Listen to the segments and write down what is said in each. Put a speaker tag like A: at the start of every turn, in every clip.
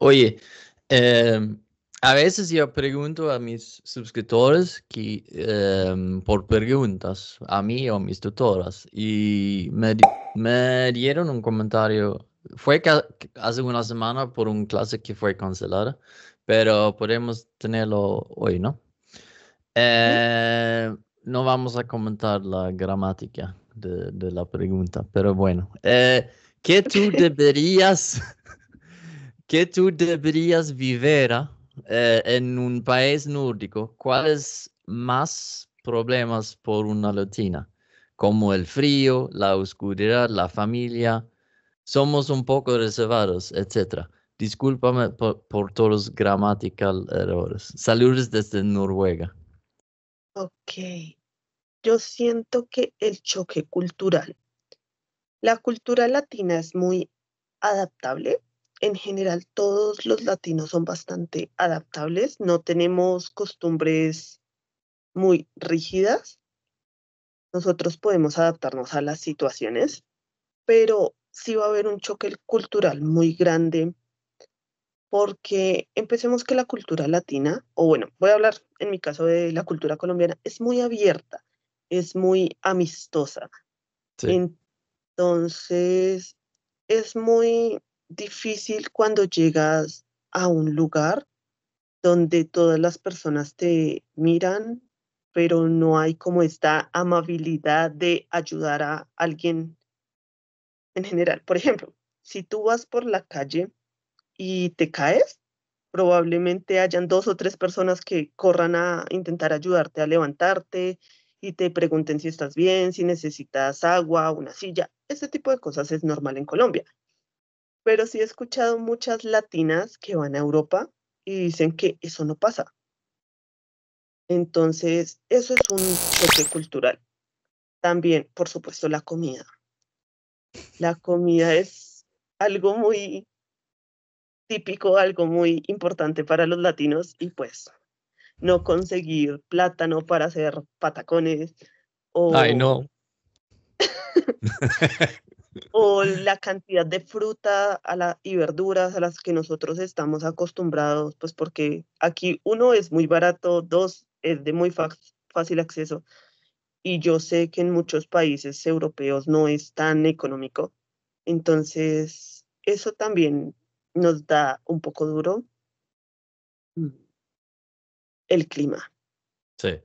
A: Oye, em, a veces yo pregunto a mis suscriptores que, em, por preguntas a mí o a mis tutoras y me, dieron un comentario. Fue hace una semana por un clase que fue cancelada, pero podemos tenerlo hoy, ¿no? Eh, no vamos a comentar la gramática de, la pregunta, pero bueno. Eh, ¿Qué tú deberías que tú deberías vivir ah, eh, en un país nórdico, ¿cuáles más problemas por una latina? Como el frío, la oscuridad, la familia. Somos un poco reservados, etc. Discúlpame por, por todos los gramatical errores. Saludos desde Noruega.
B: Ok. Yo siento que el choque cultural. La cultura latina es muy adaptable en general todos los latinos son bastante adaptables, no tenemos costumbres muy rígidas. Nosotros podemos adaptarnos a las situaciones, pero sí va a haber un choque cultural muy grande porque empecemos que la cultura latina, o bueno, voy a hablar en mi caso de la cultura colombiana, es muy abierta, es muy amistosa. Entonces, es muy difícil cuando llegas a un lugar donde todas las personas te miran, pero no hay como esta amabilidad de ayudar a alguien en general. Por ejemplo, si tú vas por la calle y te caes, probablemente hayan dos o tres personas que corran a intentar ayudarte a levantarte y te pregunten si estás bien, si necesitas agua, una silla. Este tipo de cosas es normal en Colombia pero sí he escuchado muchas latinas que van a Europa y dicen que eso no pasa. Entonces, eso es un choque cultural. También, por supuesto, la comida. La comida es algo muy típico, algo muy importante para los latinos y pues no conseguir plátano para hacer patacones o... Ay, no. o la cantidad de fruta a la, y verduras a las que nosotros estamos acostumbrados, pues porque aquí uno es muy barato, dos es de muy fácil acceso y yo sé que en muchos países europeos no es tan económico. Entonces, eso también nos da un poco duro mm. el clima.
A: Sí.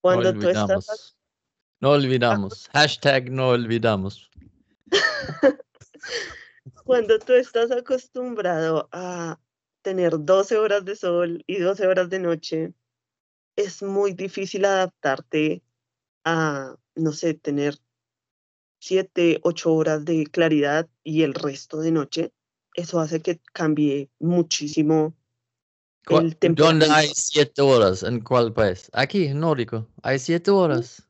A: Cuando Tú estás... No olvidamos. Hashtag no olvidamos.
B: Cuando tú estás acostumbrado a tener 12 horas de sol y 12 horas de noche, es muy difícil adaptarte a, no sé, tener 7, 8 horas de claridad y el resto de noche. Eso hace que cambie muchísimo
A: el ¿Dónde hay 7 horas? ¿En cuál país? Aquí, en nórdico. ¿Hay 7 horas?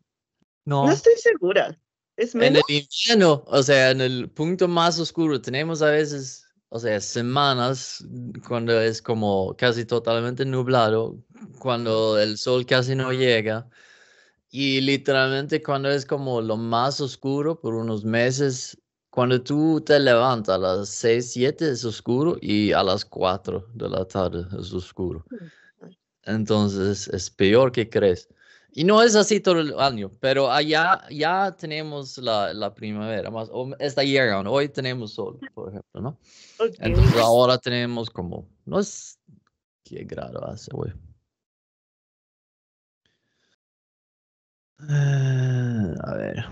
A: No. No estoy
B: segura. En el
A: invierno, o sea, en el punto más oscuro, tenemos a veces, o sea, semanas cuando es como casi totalmente nublado, cuando el sol casi no llega. Y literalmente cuando es como lo más oscuro por unos meses, cuando tú te levantas a las 6, 7 es oscuro y a las 4 de la tarde es oscuro. Mm, Entonces es peor que crees. Y no es así todo el año, pero allá ya tenemos la, la primavera, más, o esta round. hoy tenemos sol, por ejemplo, ¿no? Entonces ahora tenemos como, no es, ¿qué grado hace hoy? Ah, a ver.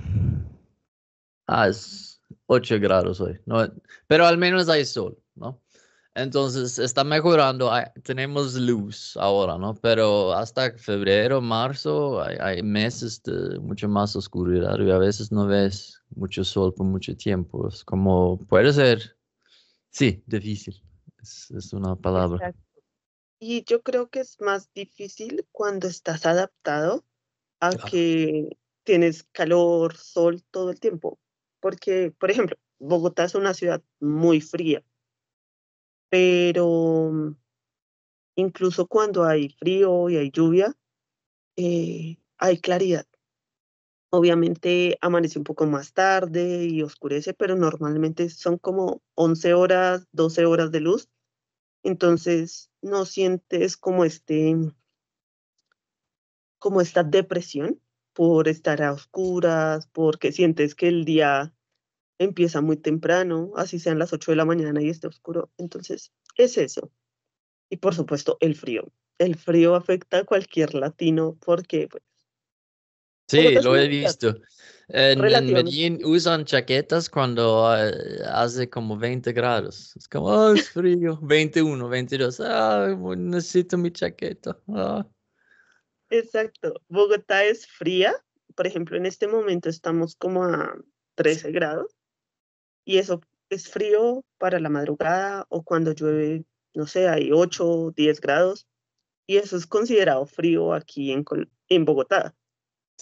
A: Ah, es 8 grados hoy, no, pero al menos hay sol, ¿no? Entonces está mejorando, tenemos luz ahora, ¿no? Pero hasta febrero, marzo, hay, meses de mucho más oscuridad y a veces no ves mucho sol por mucho tiempo. Es como, puede ser, sí, difícil, es, una palabra.
B: Y yo creo que es más difícil cuando estás adaptado a que tienes calor, sol todo el tiempo. Porque, por ejemplo, Bogotá es una ciudad muy fría pero incluso cuando hay frío y hay lluvia, eh, hay claridad. Obviamente amanece un poco más tarde y oscurece, pero normalmente son como 11 horas, 12 horas de luz. Entonces no sientes como este, como esta depresión por estar a oscuras, porque sientes que el día empieza muy temprano, así sean las 8 de la mañana y esté oscuro. Entonces, es eso. Y por supuesto, el frío. El frío afecta a cualquier latino porque... Pues,
A: sí, lo he visto. En, usan chaquetas cuando eh, hace como 20 grados. Es como, oh, es frío. 21, 22. Ah, necesito mi chaqueta. Ah.
B: Exacto. Bogotá es fría. Por ejemplo, en este momento estamos como a 13 grados y eso es frío para la madrugada o cuando llueve, no sé, hay 8 o 10 grados y eso es considerado frío aquí en, en Bogotá.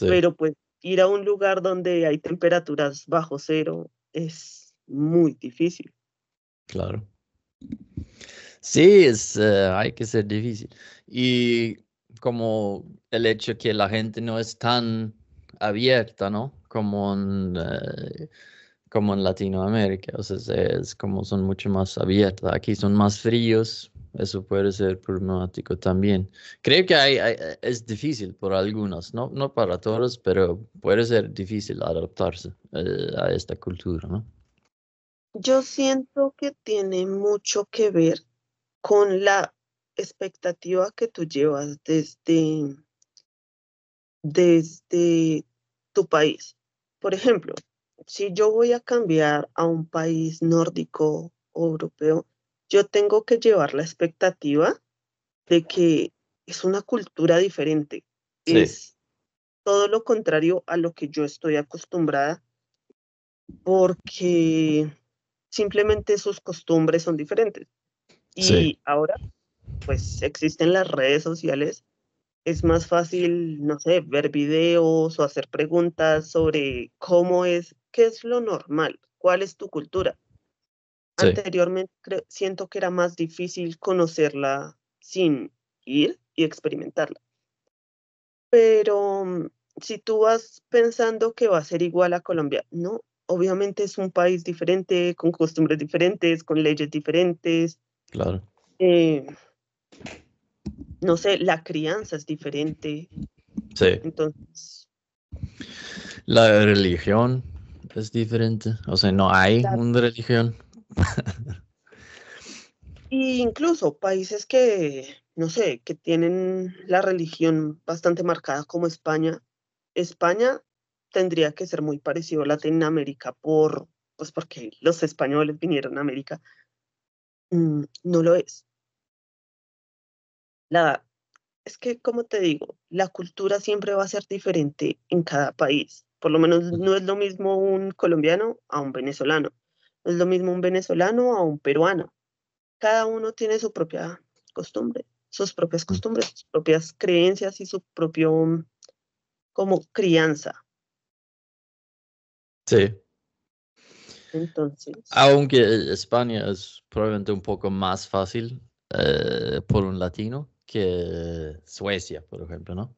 B: Pero pues ir a un lugar donde hay temperaturas bajo cero es muy difícil.
A: Claro. Sí, es, eh, hay que ser difícil. Y como el hecho que la gente no es tan abierta, ¿no? Como en, eh, como en Latinoamérica, o sea, es como son mucho más abiertas. Aquí son más fríos, eso puede ser problemático también. Creo que es difícil por algunos, no, no para todos, pero puede ser difícil adaptarse eh, a esta cultura, ¿no?
B: Yo siento que tiene mucho que ver con la expectativa que tú llevas desde, desde tu país. Por ejemplo, si yo voy a cambiar a un país nórdico o europeo, yo tengo que llevar la expectativa de que es una cultura diferente. Es todo lo contrario a lo que yo estoy acostumbrada porque simplemente sus costumbres son diferentes. Y ahora, pues existen las redes sociales, es más fácil, no sé, ver videos o hacer preguntas sobre cómo es qué es lo normal, cuál es tu cultura. Anteriormente siento que era más difícil conocerla sin ir y experimentarla. Pero mm, si tú vas pensando que va a ser igual a Colombia, no, obviamente es un país diferente, con costumbres diferentes, con leyes diferentes. Claro. Eh, no sé, la crianza es diferente. Sí. Entonces.
A: La religión es diferente. O sea, no hay una religión.
B: incluso países que, no sé, que tienen la religión bastante marcada como España. España tendría que ser muy parecido a Latinoamérica por, pues porque los españoles vinieron a América. Mm, no lo es. La, es que, como te digo, la cultura siempre va a ser diferente en cada país. Por lo menos no es lo mismo un colombiano a un venezolano, no es lo mismo un venezolano a un peruano. Cada uno tiene su propia costumbre, sus propias mm. costumbres, sus propias creencias y su propio como crianza. Sí. Entonces.
A: Aunque España es probablemente un poco más fácil eh, por un latino, que Suecia, por ejemplo, ¿no?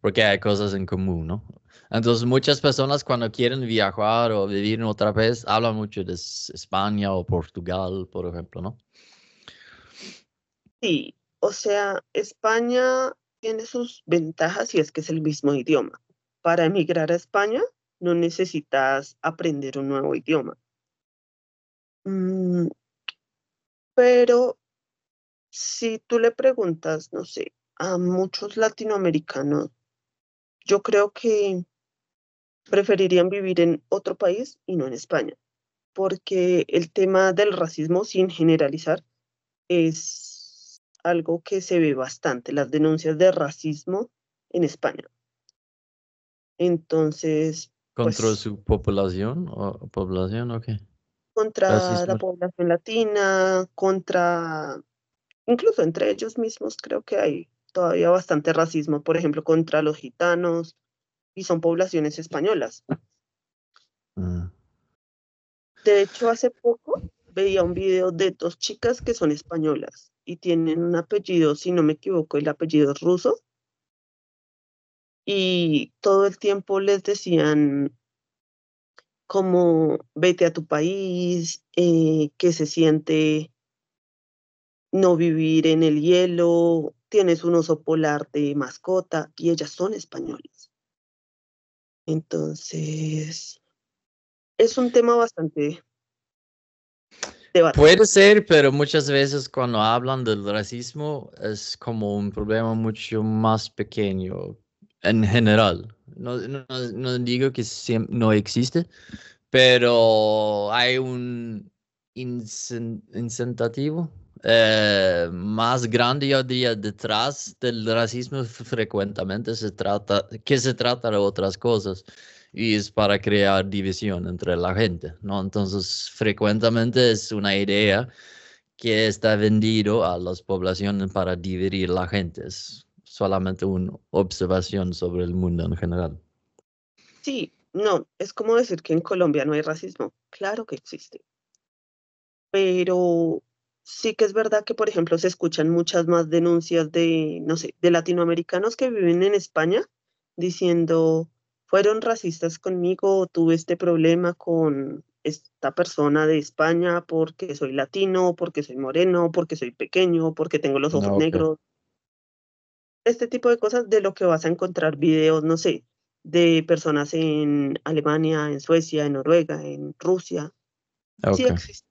A: Porque hay cosas en común, ¿no? Entonces muchas personas cuando quieren viajar o vivir en otra vez hablan mucho de España o Portugal, por ejemplo, ¿no?
B: Sí, o sea, España tiene sus ventajas y es que es el mismo idioma. Para emigrar a España no necesitas aprender un nuevo idioma. Mm, pero si tú le preguntas, no sé, a muchos latinoamericanos, yo creo que preferirían vivir en otro país y no en España, porque el tema del racismo, sin generalizar, es algo que se ve bastante, las denuncias de racismo en España. Entonces...
A: ¿Contra pues su población o población o qué?
B: Contra la población latina, contra incluso entre ellos mismos creo que hay todavía bastante racismo, por ejemplo, contra los gitanos y son poblaciones españolas. Ah. De hecho, hace poco veía un video de dos chicas que son españolas y tienen un apellido, si no me equivoco, el apellido es ruso. Y todo el tiempo les decían como vete a tu país, eh, que se siente no vivir en el hielo, tienes un oso polar de mascota y ellas son españolas.
A: Entonces,
B: es un tema bastante
A: Puede ser, pero muchas veces cuando hablan del racismo es como un problema mucho más pequeño en general. No, no digo que no existe, pero hay un incentivo eh, más grande, yo diría, detrás del racismo frecuentemente se trata, que se trata de otras cosas y es para crear división entre la gente, ¿no? Entonces, frecuentemente es una idea que está vendido a las poblaciones para dividir la gente. Es solamente una observación sobre el mundo en general.
B: Sí, no, es como decir que en Colombia no hay racismo. Claro que existe. Pero sí que es verdad que, por ejemplo, se escuchan muchas más denuncias de, no sé, de latinoamericanos que viven en España diciendo, fueron racistas conmigo, tuve este problema con esta persona de España porque soy latino, porque soy moreno, porque soy pequeño, porque tengo los ojos ah, negros. Este tipo de cosas de lo que vas a encontrar videos, no sé, de personas en Alemania, en Suecia, en Noruega, en Rusia. Ah, sí existe.